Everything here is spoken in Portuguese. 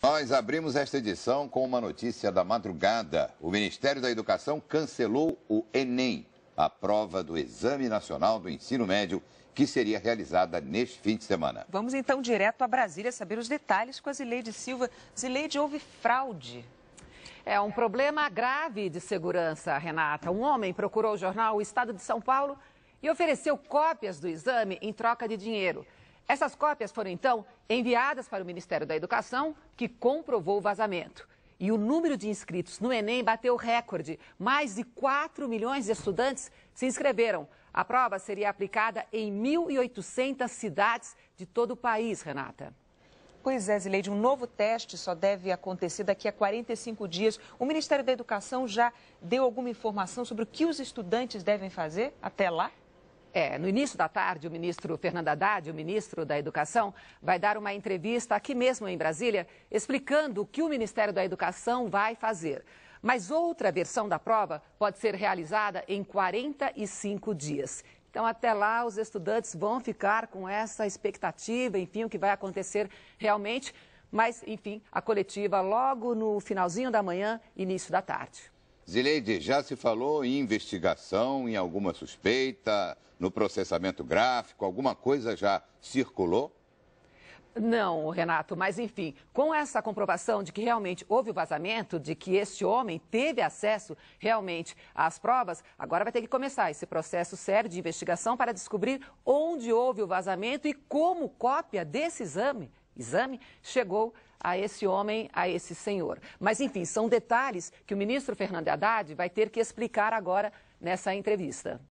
Nós abrimos esta edição com uma notícia da madrugada. O Ministério da Educação cancelou o Enem, a prova do Exame Nacional do Ensino Médio, que seria realizada neste fim de semana. Vamos então direto a Brasília saber os detalhes com a Zileide Silva. Zileide, houve fraude é um problema grave de segurança, Renata. Um homem procurou o jornal O Estado de São Paulo e ofereceu cópias do exame em troca de dinheiro. Essas cópias foram então enviadas para o Ministério da Educação, que comprovou o vazamento. E o número de inscritos no Enem bateu recorde. Mais de 4 milhões de estudantes se inscreveram. A prova seria aplicada em 1.800 cidades de todo o país, Renata. Pois é, Zileide, um novo teste só deve acontecer daqui a 45 dias. O Ministério da Educação já deu alguma informação sobre o que os estudantes devem fazer até lá? É, no início da tarde, o ministro Fernando Haddad, o ministro da Educação, vai dar uma entrevista aqui mesmo em Brasília, explicando o que o Ministério da Educação vai fazer. Mas outra versão da prova pode ser realizada em 45 dias. Então, até lá, os estudantes vão ficar com essa expectativa, enfim, o que vai acontecer realmente. Mas, enfim, a coletiva logo no finalzinho da manhã, início da tarde. Zileide, já se falou em investigação, em alguma suspeita, no processamento gráfico, alguma coisa já circulou? Não, Renato, mas enfim, com essa comprovação de que realmente houve o vazamento, de que este homem teve acesso realmente às provas, agora vai ter que começar esse processo sério de investigação para descobrir onde houve o vazamento e como cópia desse exame exame chegou a esse homem, a esse senhor. Mas, enfim, são detalhes que o ministro Fernando Haddad vai ter que explicar agora nessa entrevista.